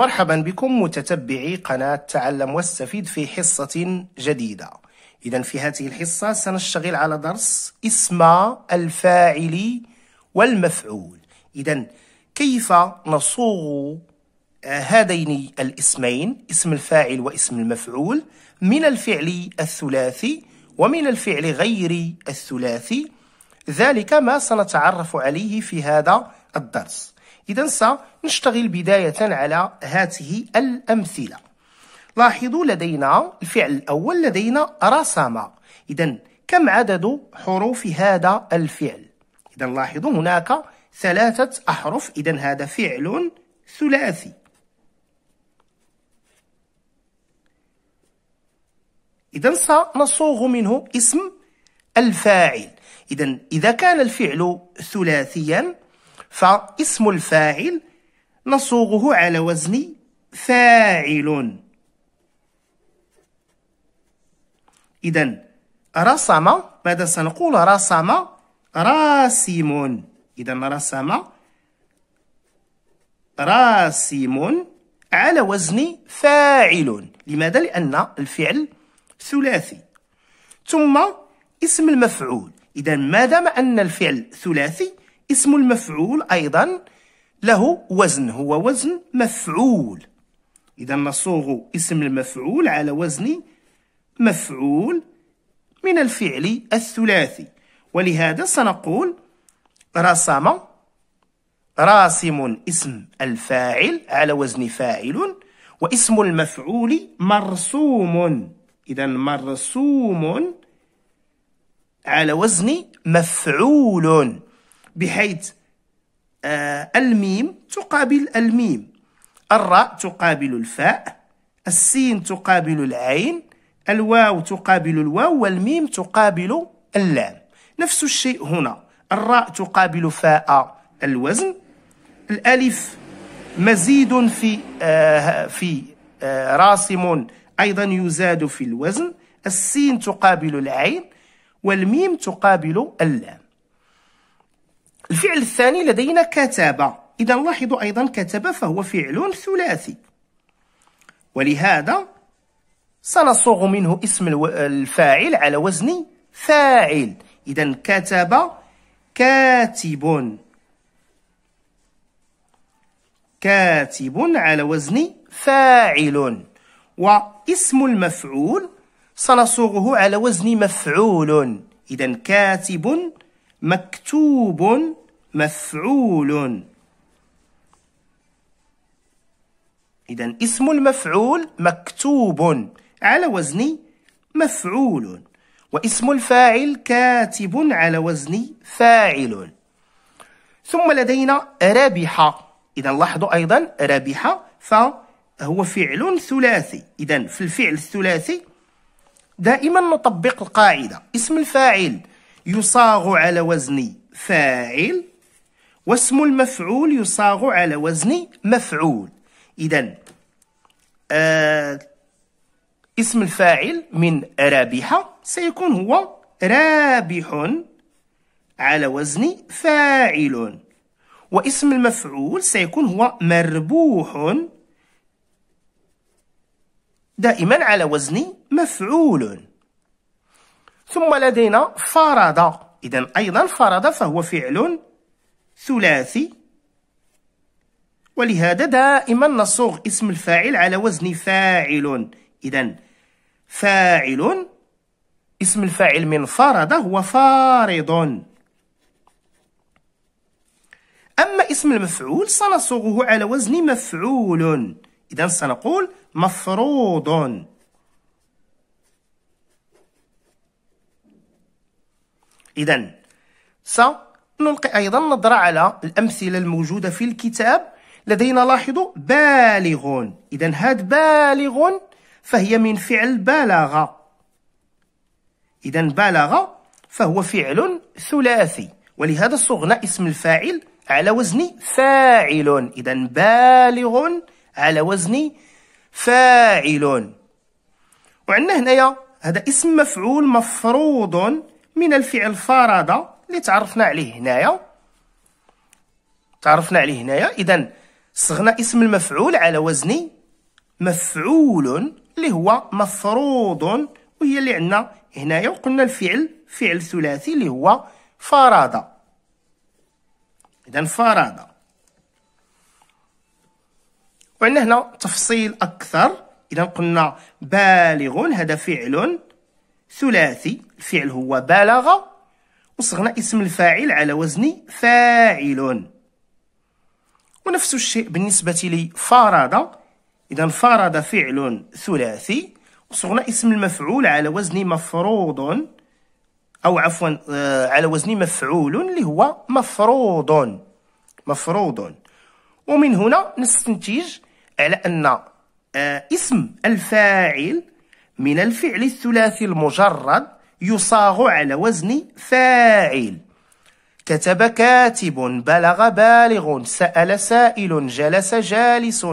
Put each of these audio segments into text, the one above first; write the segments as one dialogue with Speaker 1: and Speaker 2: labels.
Speaker 1: مرحبا بكم متتبعي قناة تعلم واستفيد في حصة جديدة إذا في هذه الحصة سنشتغل على درس اسم الفاعل والمفعول إذا كيف نصوغ آه، هذين الاسمين اسم الفاعل واسم المفعول من الفعل الثلاثي ومن الفعل غير الثلاثي ذلك ما سنتعرف عليه في هذا الدرس إذا سنشتغل بداية على هذه الأمثلة لاحظوا لدينا الفعل الأول لدينا رسم إذا كم عدد حروف هذا الفعل؟ إذا لاحظوا هناك ثلاثة أحرف إذا هذا فعل ثلاثي إذا سنصوغ منه اسم الفاعل إذا إذا كان الفعل ثلاثيا فاسم الفاعل نصوغه على وزن فاعل إذا رسم ماذا سنقول رسم راسم إذا رسم راسم على وزن فاعل لماذا؟ لأن الفعل ثلاثي ثم اسم المفعول إذا ما دام أن الفعل ثلاثي اسم المفعول أيضا له وزن هو وزن مفعول إذا نصوغ اسم المفعول على وزن مفعول من الفعل الثلاثي ولهذا سنقول رسم راسم اسم الفاعل على وزن فاعل واسم المفعول مرسوم إذا مرسوم على وزن مفعول بحيث آه، الميم تقابل الميم الراء تقابل الفاء السين تقابل العين الواو تقابل الواو والميم تقابل اللام نفس الشيء هنا الراء تقابل فاء الوزن الالف مزيد في آه في آه راسم ايضا يزاد في الوزن السين تقابل العين والميم تقابل اللام الفعل الثاني لدينا كتب إذا لاحظوا أيضا كتب فهو فعل ثلاثي ولهذا سنصوغ منه اسم الفاعل على وزن فاعل إذا كتب كاتب كاتب على وزن فاعل واسم المفعول سنصوغه على وزن مفعول إذا كاتب مكتوب مفعول إذا اسم المفعول مكتوب على وزن مفعول واسم الفاعل كاتب على وزن فاعل ثم لدينا ربح إذا لاحظوا أيضا ربح فهو فعل ثلاثي إذا في الفعل الثلاثي دائما نطبق القاعدة اسم الفاعل يصاغ على وزن فاعل واسم المفعول يصاغ على وزن مفعول إذا آه اسم الفاعل من رابح سيكون هو رابح على وزن فاعل واسم المفعول سيكون هو مربوح دائما على وزن مفعول ثم لدينا فرض إذا أيضا فرض فهو فعل ثلاثي ولهذا دائما نصوغ اسم الفاعل على وزن فاعل إذا فاعل اسم الفاعل من فرض هو فارض أما اسم المفعول سنصوغه على وزن مفعول إذا سنقول مفروض إذا س نلقي أيضا نظرة على الأمثلة الموجودة في الكتاب لدينا لاحظوا بالغ إذا هاد بالغ فهي من فعل بلغ إذا بلغ فهو فعل ثلاثي ولهذا صغنا اسم الفاعل على وزن فاعل إذا بالغ على وزن فاعل وعندنا هنايا هذا اسم مفعول مفروض من الفعل فرض اللي تعرفنا عليه هنايا تعرفنا عليه هنايا اذا صغنا اسم المفعول على وزن مفعول اللي هو مفروض وهي اللي عندنا هنايا وقلنا الفعل فعل ثلاثي اللي هو فرض اذا فرض وعندنا هنا تفصيل اكثر اذا قلنا بالغ هذا فعل ثلاثي الفعل هو بالغ وصغنا اسم الفاعل على وزن فاعل ونفس الشيء بالنسبة لي فارض إذا فارد فعل ثلاثي وصغنا اسم المفعول على وزن مفروض أو عفوا آه، على وزن مفعول اللي هو مفروض مفروض ومن هنا نستنتج على أن آه، اسم الفاعل من الفعل الثلاثي المجرد يصاغ على وزن فاعل كتب كاتب بلغ بالغ سأل سائل جلس جالس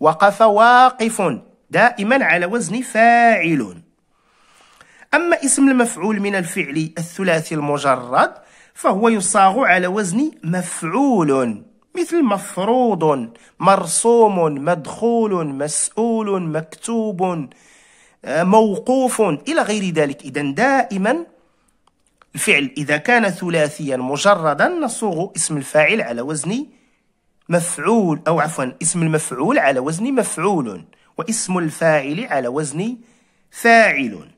Speaker 1: وقف واقف دائما على وزن فاعل أما اسم المفعول من الفعل الثلاثي المجرد فهو يصاغ على وزن مفعول مثل مفروض مرسوم مدخول مسؤول مكتوب آه، موقوف إلى غير ذلك إذا دائما الفعل إذا كان ثلاثيا مجردا نصوغ اسم الفاعل على وزن مفعول أو عفوا اسم المفعول على وزن مفعول واسم الفاعل على وزن فاعل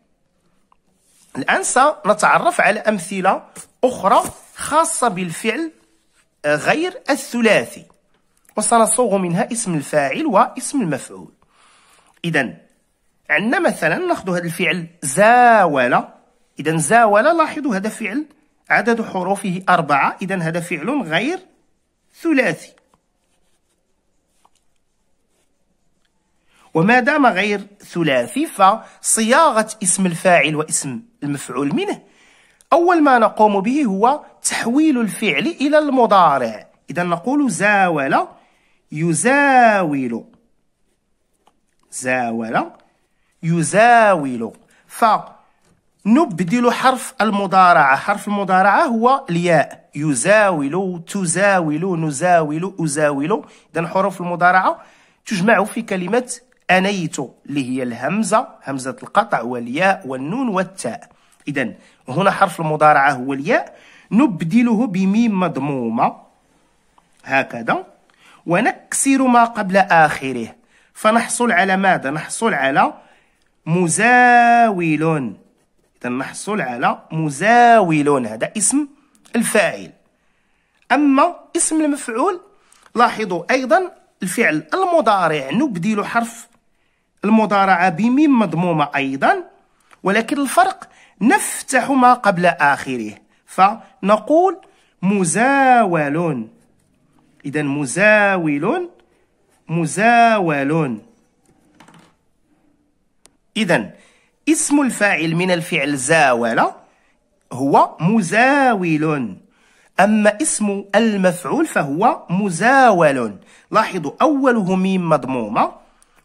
Speaker 1: الآن سنتعرف على أمثلة أخرى خاصة بالفعل آه، غير الثلاثي وسنصوغ منها اسم الفاعل واسم المفعول إذا عندنا مثلا ناخذ هذا الفعل زاول اذا زاول لاحظوا هذا فعل عدد حروفه أربعة إذا هذا فعل غير ثلاثي وما دام غير ثلاثي فصياغة اسم الفاعل واسم المفعول منه أول ما نقوم به هو تحويل الفعل إلى المضارع إذا نقول زاول يزاول زاول يزاول فنبدل حرف المضارعة حرف المضارعة هو الياء يزاول تزاول نزاول أزاول إذا حروف المضارعة تجمع في كلمة أنيت اللي هي الهمزة همزة القطع والياء والنون والتاء إذا هنا حرف المضارعة هو الياء نبدله بميم مضمومة هكذا ونكسر ما قبل آخره فنحصل على ماذا؟ نحصل على مزاول إذا نحصل على مزاول هذا اسم الفاعل أما اسم المفعول لاحظوا أيضا الفعل المضارع نبدل حرف المضارعة بميم مضمومة أيضا ولكن الفرق نفتح ما قبل آخره فنقول مزاول إذا مزاول مزاول إذا اسم الفاعل من الفعل زاول هو مزاول أما اسم المفعول فهو مزاول لاحظوا أوله ميم مضمومة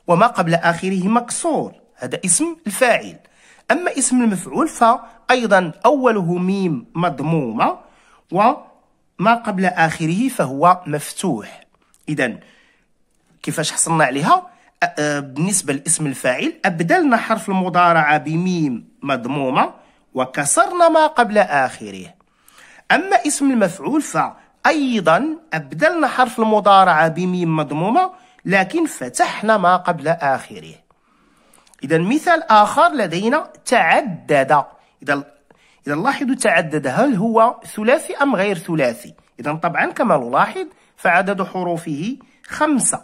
Speaker 1: وما قبل آخره مكسور هذا اسم الفاعل أما اسم المفعول فأيضا أوله ميم مضمومة وما قبل آخره فهو مفتوح إذا كيفاش حصلنا عليها بالنسبة لاسم الفاعل أبدلنا حرف المضارعة بميم مضمومة وكسرنا ما قبل آخره أما اسم المفعول فأيضا أبدلنا حرف المضارعة بميم مضمومة لكن فتحنا ما قبل آخره إذا مثال آخر لدينا تعدد إذا إذا لاحظوا تعدد هل هو ثلاثي أم غير ثلاثي إذا طبعا كما نلاحظ فعدد حروفه خمسة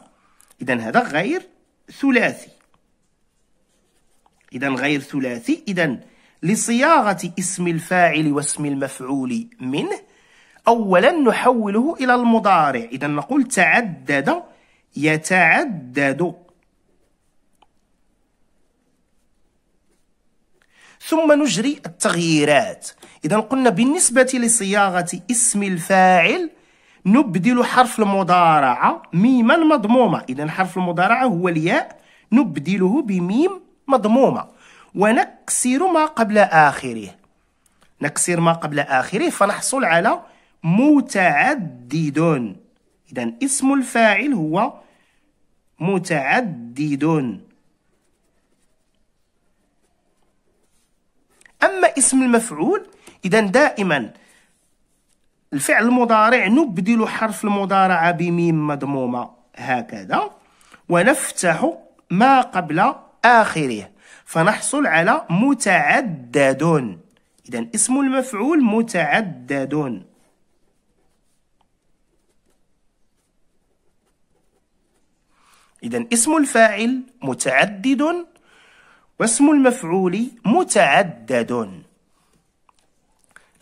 Speaker 1: إذا هذا غير ثلاثي إذا غير ثلاثي إذا لصياغة اسم الفاعل واسم المفعول منه أولا نحوله إلى المضارع إذا نقول تعدد يتعدد ثم نجري التغييرات إذا قلنا بالنسبة لصياغة اسم الفاعل نبدل حرف المضارعة ميما مضمومة إذا حرف المضارعة هو الياء نبدله بميم مضمومة ونكسر ما قبل آخره نكسر ما قبل آخره فنحصل على متعدد إذا اسم الفاعل هو متعدد أما اسم المفعول إذا دائما الفعل المضارع نبدل حرف المضارعة بميم مضمومة هكذا ونفتح ما قبل آخره فنحصل على متعدد إذا اسم المفعول متعدد إذا اسم الفاعل متعدد واسم المفعول متعدد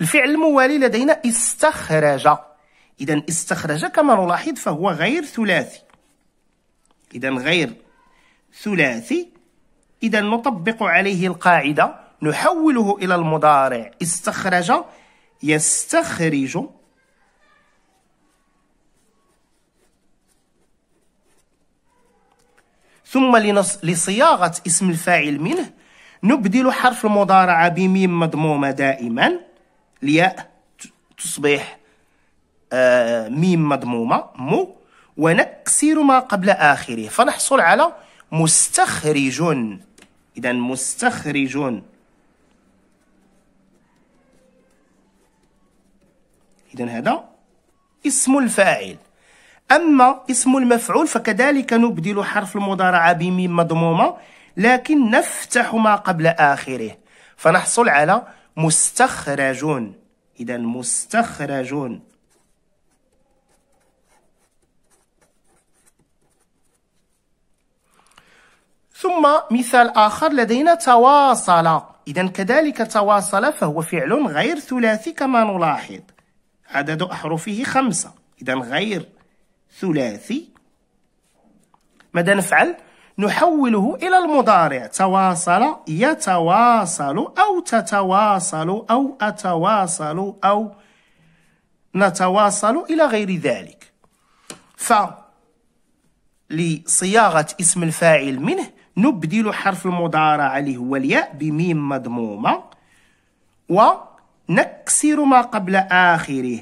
Speaker 1: الفعل الموالي لدينا استخرج إذا استخرج كما نلاحظ فهو غير ثلاثي إذا غير ثلاثي إذا نطبق عليه القاعدة نحوله إلى المضارع استخرج يستخرج ثم لصياغة اسم الفاعل منه نبدل حرف المضارعة بميم مضمومة دائما الياء تصبح آه، ميم مضمومة مو ونكسر ما قبل آخره فنحصل على مستخرج إذا مستخرج إذا هذا اسم الفاعل أما اسم المفعول فكذلك نبدل حرف المضارعة بميم مضمومة لكن نفتح ما قبل آخره فنحصل على مستخرجون إذا مستخرجون ثم مثال آخر لدينا تواصل إذا كذلك تواصل فهو فعل غير ثلاثي كما نلاحظ عدد أحرفه خمسة إذا غير ثلاثي ماذا نفعل؟ نحوله إلى المضارع تواصل يتواصل أو تتواصل أو أتواصل أو نتواصل إلى غير ذلك ف لصياغة اسم الفاعل منه نبدل حرف المضارع اللي هو الياء بميم مضمومة ونكسر ما قبل آخره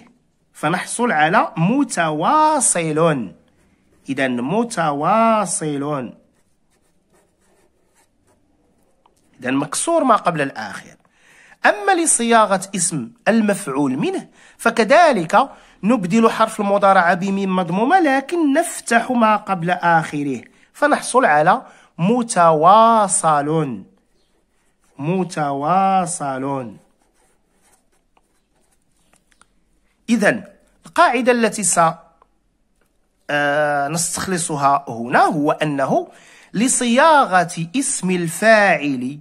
Speaker 1: فنحصل على متواصل إذا متواصل اذا مكسور ما قبل الآخر أما لصياغة اسم المفعول منه فكذلك نبدل حرف المضارعة بميم مضمومة لكن نفتح ما قبل آخره فنحصل على متواصل متواصل إذا القاعدة التي سنستخلصها آه، هنا هو أنه لصياغة اسم الفاعل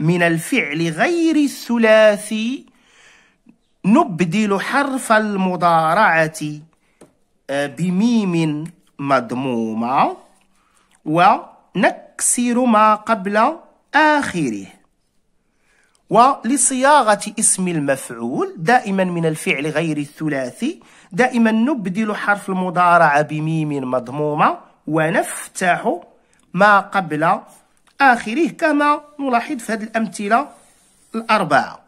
Speaker 1: من الفعل غير الثلاثي نبدل حرف المضارعة آه، بميم مضمومة ونكسر ما قبل آخره ولصياغة اسم المفعول دائما من الفعل غير الثلاثي دائما نبدل حرف المضارعة بميم مضمومة ونفتح ما قبل آخره كما نلاحظ في هذه الأمثلة الأربعة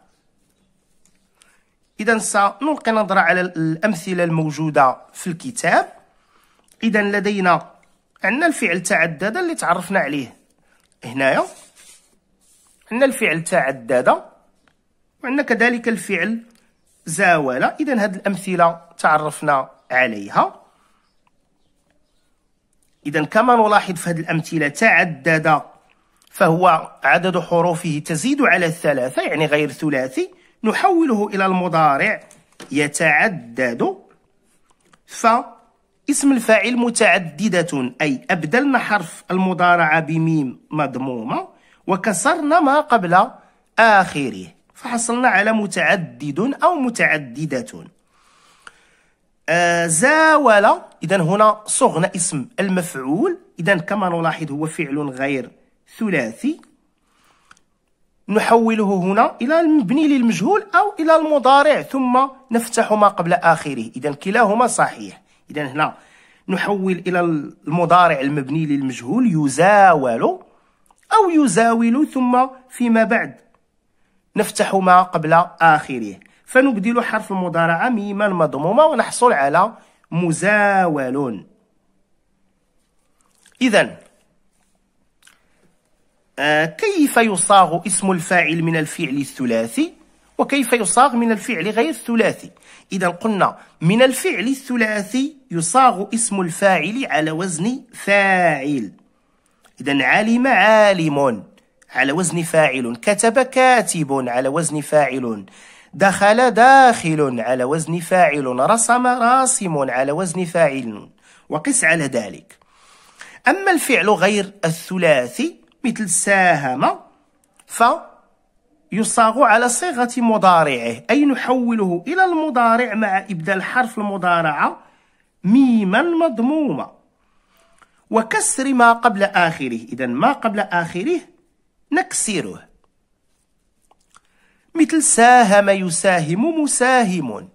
Speaker 1: إذا سنلقي نظرة على الأمثلة الموجودة في الكتاب إذا لدينا عندنا الفعل تعدد اللي تعرفنا عليه هنايا عندنا الفعل تعدد وعندنا كذلك الفعل زاول إذا هذه الأمثلة تعرفنا عليها إذا كما نلاحظ في هذه الأمثلة تعدد فهو عدد حروفه تزيد على الثلاثة يعني غير ثلاثي نحوله إلى المضارع يتعدد فاسم اسم الفاعل متعددة أي أبدلنا حرف المضارعة بميم مضمومة وكسرنا ما قبل آخره فحصلنا على متعدد أو متعددة آه، زاول إذا هنا صغنا اسم المفعول إذا كما نلاحظ هو فعل غير ثلاثي نحوله هنا إلى المبني للمجهول أو إلى المضارع ثم نفتح ما قبل آخره إذا كلاهما صحيح إذا هنا نحول إلى المضارع المبني للمجهول يزاول أو يزاول ثم فيما بعد نفتح ما قبل آخره فنبدل حرف المضارعة ميما مضمومة ونحصل على مزاول إذا آه، كيف يصاغ اسم الفاعل من الفعل الثلاثي وكيف يصاغ من الفعل غير الثلاثي إذا قلنا من الفعل الثلاثي يصاغ اسم الفاعل على وزن فاعل إذا علم عالم على وزن فاعل كتب كاتب على وزن فاعل دخل داخل على وزن فاعل رسم راسم على وزن فاعل وقس على ذلك أما الفعل غير الثلاثي مثل ساهم فيصاغ على صيغة مضارعه أي نحوله إلى المضارع مع إبدال حرف المضارعة ميما مضمومة وكسر ما قبل آخره إذا ما قبل آخره نكسره مثل ساهم يساهم مساهم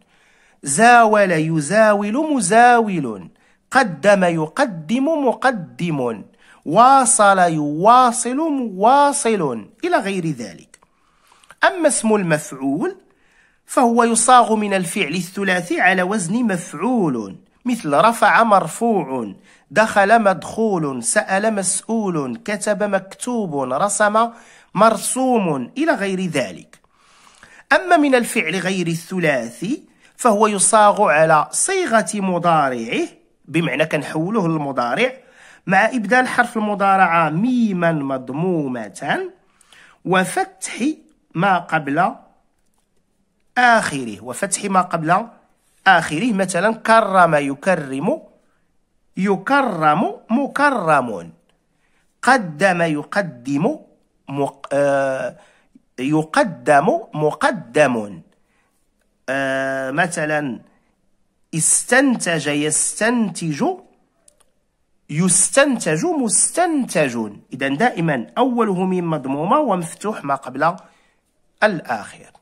Speaker 1: زاول يزاول مزاول قدم يقدم مقدم واصل يواصل مواصل إلى غير ذلك أما اسم المفعول فهو يصاغ من الفعل الثلاثي على وزن مفعول مثل رفع مرفوع دخل مدخول سأل مسؤول كتب مكتوب رسم مرسوم إلى غير ذلك أما من الفعل غير الثلاثي فهو يصاغ على صيغة مضارعه بمعنى كنحوله المضارع مع إبدال حرف المضارعة ميما مضمومة وفتح ما قبل آخره وفتح ما قبل آخره مثلا كرم يكرم يكرم مكرم قدم يقدم مق... آه... يقدم مقدم آه... مثلا استنتج يستنتج يستنتج مستنتجون إذا دائما أوله ميم مضمومة ومفتوح ما قبل الآخر